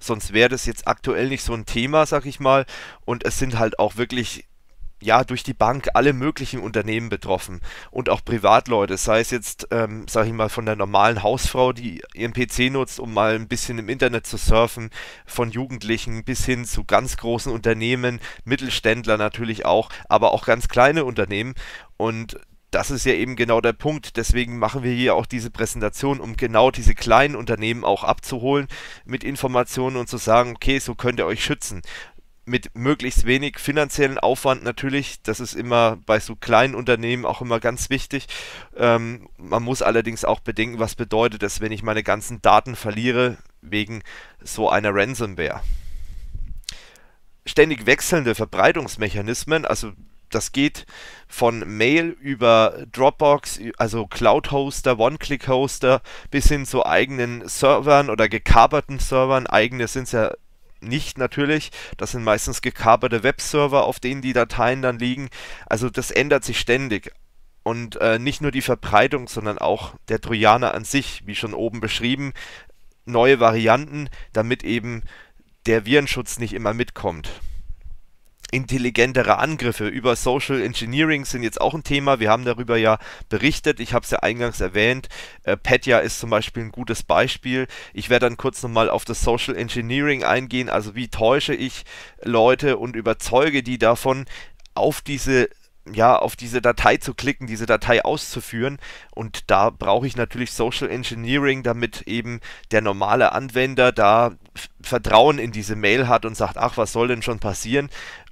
sonst wäre das jetzt aktuell nicht so ein Thema, sag ich mal. Und es sind halt auch wirklich, ja, durch die Bank alle möglichen Unternehmen betroffen und auch Privatleute, sei es jetzt, ähm, sag ich mal, von der normalen Hausfrau, die ihren PC nutzt, um mal ein bisschen im Internet zu surfen, von Jugendlichen bis hin zu ganz großen Unternehmen, Mittelständler natürlich auch, aber auch ganz kleine Unternehmen. Und das ist ja eben genau der Punkt. Deswegen machen wir hier auch diese Präsentation, um genau diese kleinen Unternehmen auch abzuholen mit Informationen und zu sagen, okay, so könnt ihr euch schützen. Mit möglichst wenig finanziellen Aufwand natürlich. Das ist immer bei so kleinen Unternehmen auch immer ganz wichtig. Ähm, man muss allerdings auch bedenken, was bedeutet das, wenn ich meine ganzen Daten verliere wegen so einer Ransomware ständig wechselnde Verbreitungsmechanismen, also das geht von Mail über Dropbox, also Cloud-Hoster, One-Click-Hoster, bis hin zu eigenen Servern oder gekaberten Servern. Eigene sind es ja nicht natürlich. Das sind meistens gekaperte Webserver, auf denen die Dateien dann liegen. Also das ändert sich ständig. Und äh, nicht nur die Verbreitung, sondern auch der Trojaner an sich, wie schon oben beschrieben, neue Varianten, damit eben der Virenschutz nicht immer mitkommt intelligentere Angriffe über Social Engineering sind jetzt auch ein Thema. Wir haben darüber ja berichtet. Ich habe es ja eingangs erwähnt. Äh, Petya ist zum Beispiel ein gutes Beispiel. Ich werde dann kurz nochmal auf das Social Engineering eingehen. Also wie täusche ich Leute und überzeuge die davon, auf diese ja, auf diese Datei zu klicken, diese Datei auszuführen. Und da brauche ich natürlich Social Engineering, damit eben der normale Anwender da Vertrauen in diese Mail hat und sagt, ach, was soll denn schon passieren?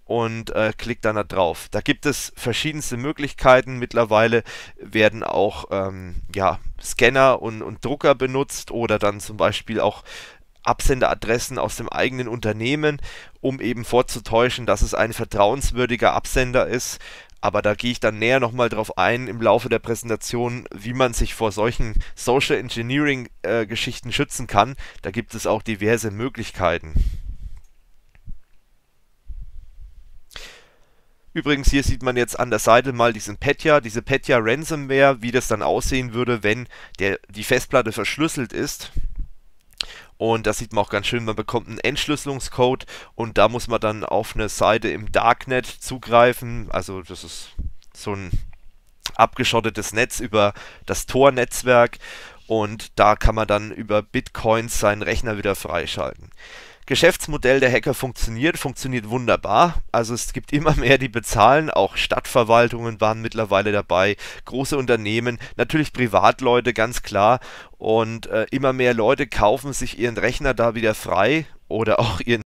und äh, klickt dann da drauf. Da gibt es verschiedenste Möglichkeiten. Mittlerweile werden auch ähm, ja, Scanner und, und Drucker benutzt oder dann zum Beispiel auch Absenderadressen aus dem eigenen Unternehmen, um eben vorzutäuschen, dass es ein vertrauenswürdiger Absender ist. Aber da gehe ich dann näher nochmal drauf ein im Laufe der Präsentation, wie man sich vor solchen Social Engineering äh, Geschichten schützen kann. Da gibt es auch diverse Möglichkeiten. Übrigens, hier sieht man jetzt an der Seite mal diesen Petya, diese Petya Ransomware, wie das dann aussehen würde, wenn der, die Festplatte verschlüsselt ist. Und das sieht man auch ganz schön, man bekommt einen Entschlüsselungscode und da muss man dann auf eine Seite im Darknet zugreifen. Also das ist so ein abgeschottetes Netz über das Tor-Netzwerk und da kann man dann über Bitcoins seinen Rechner wieder freischalten. Geschäftsmodell der Hacker funktioniert, funktioniert wunderbar. Also es gibt immer mehr, die bezahlen. Auch Stadtverwaltungen waren mittlerweile dabei, große Unternehmen, natürlich Privatleute, ganz klar. Und äh, immer mehr Leute kaufen sich ihren Rechner da wieder frei oder auch ihren